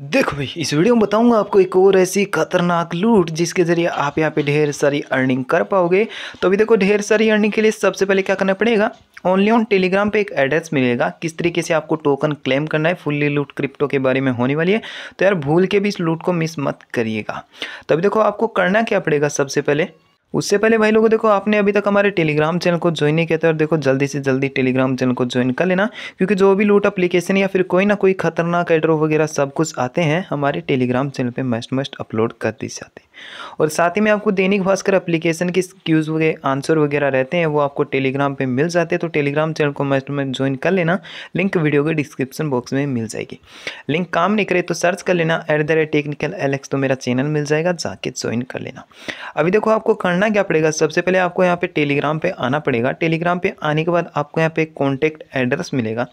देखो भाई इस वीडियो में बताऊंगा आपको एक और ऐसी खतरनाक लूट जिसके जरिए आप यहाँ पे ढेर सारी अर्निंग कर पाओगे तो अभी देखो ढेर सारी अर्निंग के लिए सबसे पहले क्या करना पड़ेगा ओनली ऑन टेलीग्राम पे एक एड्रेस मिलेगा किस तरीके से आपको टोकन क्लेम करना है फुल्ली लूट क्रिप्टो के बारे में होने वाली है तो यार भूल के भी इस लूट को मिस मत करिएगा तो अभी देखो आपको करना क्या पड़ेगा सबसे पहले उससे पहले भाई लोगों देखो आपने अभी तक हमारे टेलीग्राम चैनल को ज्वाइन नहीं किया था और देखो जल्दी से जल्दी टेलीग्राम चैनल को ज्वाइन कर लेना क्योंकि जो भी लूट अप्लीकेशन या फिर कोई ना कोई खतरनाक एड्रो वगैरह सब कुछ आते हैं हमारे टेलीग्राम चैनल पर मस्ट मस्ट अपलोड कर दी जाते हैं और साथ ही में आपको दैनिक भास्कर अप्लीकेशन की क्यूज़ वगैरह आंसर वगैरह रहते हैं वो आपको टेलीग्राम पर मिल जाते हैं तो टेलीग्राम चैनल को मस्ट मस्ट ज्वाइन कर लेना लिंक वीडियो के डिस्क्रिप्शन बॉक्स में मिल जाएगी लिंक काम नहीं करे तो सर्च कर लेना at the rate technical Alex तो मेरा चैनल मिल जाएगा जाके ज्वाइन कर लेना अभी देखो आपको करना क्या पड़ेगा सबसे पहले आपको यहाँ पे टेलीग्राम पे आना पड़ेगा टेलीग्राम पे आने के बाद आपको यहाँ पे कॉन्टैक्ट एड्रेस मिलेगा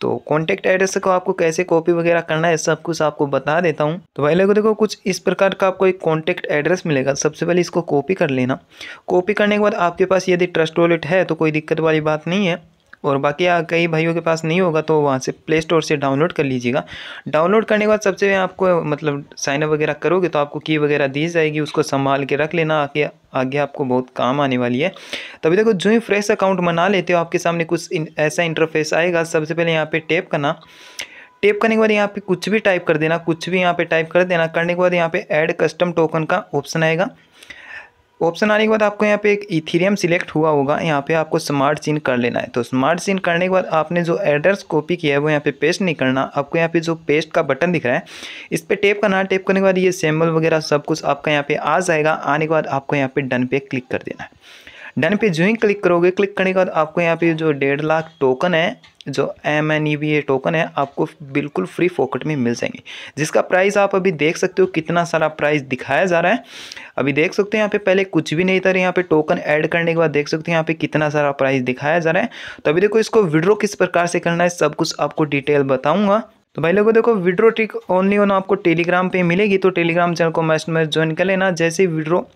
तो कॉन्टैक्ट एड्रेस को आपको कैसे कॉपी वगैरह करना है सब कुछ आपको बता देता हूँ तो भाई लोगों देखो कुछ इस प्रकार का आपको एक कॉन्टैक्ट एड्रेस मिलेगा सबसे पहले इसको कॉपी कर लेना कॉपी करने के बाद आपके पास यदि ट्रस्ट वॉलेट है तो कोई दिक्कत वाली बात नहीं है और बाकी कई भाइयों के पास नहीं होगा तो वहाँ से प्ले स्टोर से डाउनलोड कर लीजिएगा डाउनलोड करने के बाद सबसे आपको मतलब साइनअप वगैरह करोगे तो आपको की वगैरह दी जाएगी उसको संभाल के रख लेना आगे आगे आपको बहुत काम आने वाली है तभी देखो जो ही फ्रेश अकाउंट बना लेते हो आपके सामने कुछ इन, ऐसा इंटरफेस आएगा सबसे पहले यहाँ पर टेप करना टेप करने के बाद यहाँ पे कुछ भी टाइप कर देना कुछ भी यहाँ पे टाइप कर देना करने के बाद यहाँ पे ऐड कस्टम टोकन का ऑप्शन आएगा ऑप्शन आने के बाद आपको यहाँ पे एक इथीरियम सिलेक्ट हुआ होगा यहाँ पे आपको स्मार्ट सीन कर लेना है तो स्मार्ट सीन करने के बाद आपने जो एड्रेस कॉपी किया है वो यहाँ पे पेस्ट नहीं करना आपको यहाँ पे जो पेस्ट का बटन दिख रहा है इस पर टेप करना टेप करने के बाद ये सैम्बल वगैरह सब कुछ आपका यहाँ पे आ जाएगा आने के बाद आपको यहाँ पे डन पे क्लिक कर देना है डन पे जो ही क्लिक करोगे क्लिक करने के बाद आपको यहाँ पे जो डेढ़ लाख टोकन है जो M N E B A token है आपको बिल्कुल फ्री फोकट में मिल जाएंगे जिसका प्राइस आप अभी देख सकते हो कितना सारा प्राइस दिखाया जा रहा है अभी देख सकते हो यहाँ पे पहले कुछ भी नहीं था यहाँ पे टोकन ऐड करने के बाद देख सकते हो यहाँ पे कितना सारा प्राइस दिखाया जा रहा है तो अभी देखो इसको विड्रो किस प्रकार से करना है सब कुछ आपको डिटेल बताऊँगा तो भाई लोगों देखो विड्रो ट्रिक ओनली ऑन आपको टेलीग्राम पे मिलेगी तो टेलीग्राम चैनल को मस्ट मस्ट ज्वाइन कर लेना जैसे विड्रो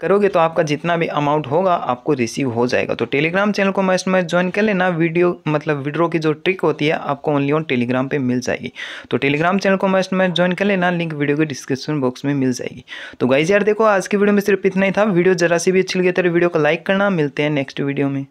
करोगे तो आपका जितना भी अमाउंट होगा आपको रिसीव हो जाएगा तो टेलीग्राम चैनल को मैं इसमें ज्वाइन कर लेना वीडियो मतलब विड्रो की जो ट्रिक होती है आपको ओनली ऑन टेलीग्राम पे मिल जाएगी तो टेलीग्राम चैनल को मैं इसमें ज्वाइन कर लेना लिंक वीडियो के डिस्क्रिप्शन बॉक्स में मिल जाएगी तो गाइज यार देखो आज की वीडियो में सिर्फ इतना ही था वीडियो जरा सी भी अच्छी लगी तेरे वीडियो को लाइक करना मिलते हैं नेक्स्ट वीडियो में